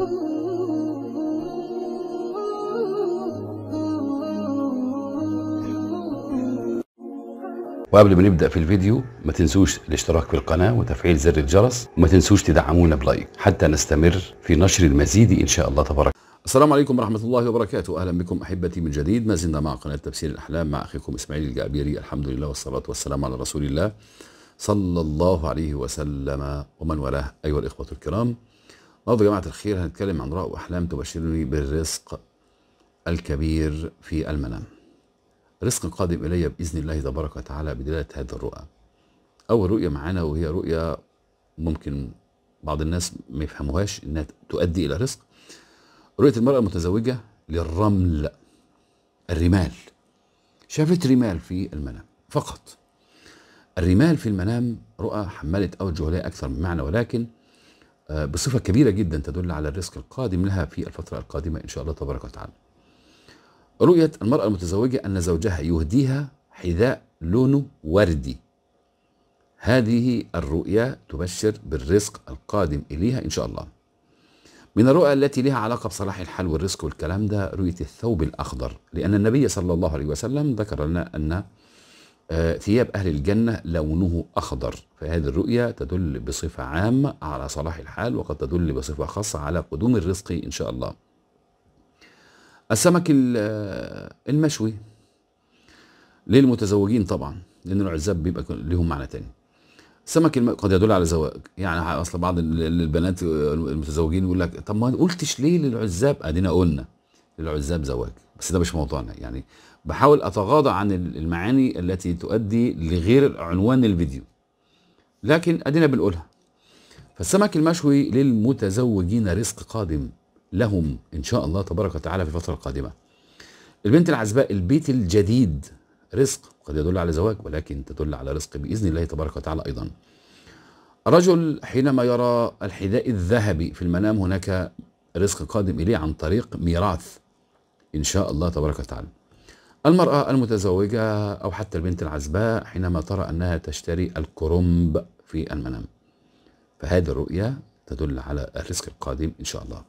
وقبل ما نبدا في الفيديو ما تنسوش الاشتراك في القناه وتفعيل زر الجرس وما تنسوش تدعمونا بلايك حتى نستمر في نشر المزيد ان شاء الله تبارك السلام عليكم ورحمة الله وبركاته أهلا بكم أحبتي من جديد ما زلنا مع قناة تفسير الأحلام مع أخيكم إسماعيل الجابيري الحمد لله والصلاة والسلام على رسول الله صلى الله عليه وسلم ومن والاه أيها الإخوة الكرام النهارده يا جماعه الخير هنتكلم عن رؤى واحلام تبشرني بالرزق الكبير في المنام. رزق قادم الي باذن الله تبارك وتعالى بدلاله هذه الرؤى. اول رؤيه معانا وهي رؤيه ممكن بعض الناس ما يفهموهاش انها تؤدي الى رزق. رؤيه المراه المتزوجه للرمل الرمال. شافت رمال في المنام فقط. الرمال في المنام رؤى حملت اوجه لها اكثر من معنى ولكن آه، بصفة كبيرة جدا تدل على الرزق القادم لها في الفترة القادمة إن شاء الله تبارك وتعالى رؤية المرأة المتزوجة أن زوجها يهديها حذاء لونه وردي هذه الرؤية تبشر بالرزق القادم إليها إن شاء الله من الرؤى التي لها علاقة بصلاح الحال والرزق والكلام ده رؤية الثوب الأخضر لأن النبي صلى الله عليه وسلم ذكر لنا أن آه، ثياب أهل الجنة لونه أخضر فهذه الرؤية تدل بصفة عامة على صلاح الحال وقد تدل بصفة خاصة على قدوم الرزق إن شاء الله السمك آه، المشوي للمتزوجين طبعا لأن العزاب بيبقى لهم معنى تاني السمك الم... قد يدل على زواج يعني اصل بعض البنات المتزوجين يقول لك طب ما قلتش ليه للعزاب ادينا قلنا للعزاب زواج بس ده مش موضوعنا يعني بحاول اتغاضى عن المعاني التي تؤدي لغير عنوان الفيديو لكن ادينا بنقولها فالسمك المشوي للمتزوجين رزق قادم لهم ان شاء الله تبارك وتعالى في الفتره القادمه البنت العزباء البيت الجديد رزق قد يدل على زواج ولكن تدل على رزق باذن الله تبارك وتعالى ايضا رجل حينما يرى الحذاء الذهبي في المنام هناك رزق قادم اليه عن طريق ميراث إن شاء الله تبارك وتعالى المرأة المتزوجة أو حتى البنت العزباء حينما ترى أنها تشتري الكرنب في المنام فهذه الرؤية تدل على الرزق القادم إن شاء الله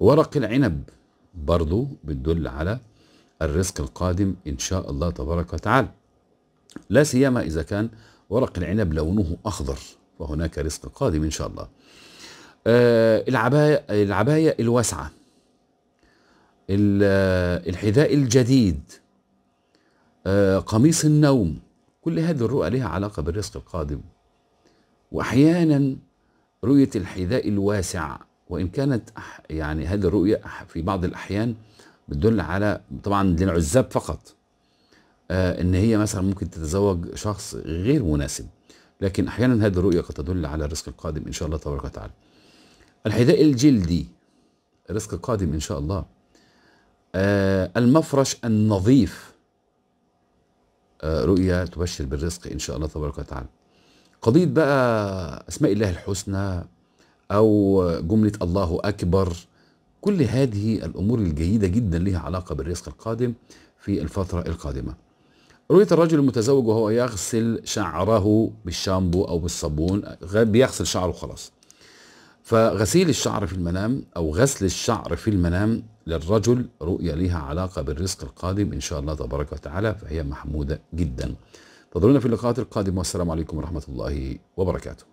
ورق العنب برضو بتدل على الرزق القادم إن شاء الله تبارك وتعالى لا سيما إذا كان ورق العنب لونه أخضر فهناك رزق قادم إن شاء الله آه العباية, العباية الواسعة الحذاء الجديد آه، قميص النوم كل هذه الرؤى لها علاقة بالرزق القادم وأحيانا رؤية الحذاء الواسع وإن كانت يعني هذه الرؤية في بعض الأحيان بتدل على طبعا للعزاب فقط آه، ان هي مثلا ممكن تتزوج شخص غير مناسب لكن احيانا هذه الرؤيه قد تدل على الرزق القادم ان شاء الله تبارك وتعالى الحذاء الجلدي رزق قادم ان شاء الله آه، المفرش النظيف آه، رؤيا تبشر بالرزق ان شاء الله تبارك وتعالى قضيه بقى اسماء الله الحسنى او جمله الله اكبر كل هذه الامور الجيده جدا لها علاقه بالرزق القادم في الفتره القادمه رؤيه الرجل المتزوج وهو يغسل شعره بالشامبو او بالصابون بيغسل شعره خلاص فغسيل الشعر في المنام أو غسل الشعر في المنام للرجل رؤية لها علاقة بالرزق القادم إن شاء الله تبارك وتعالى فهي محمودة جدا تظلون في اللقاءات القادمة والسلام عليكم ورحمة الله وبركاته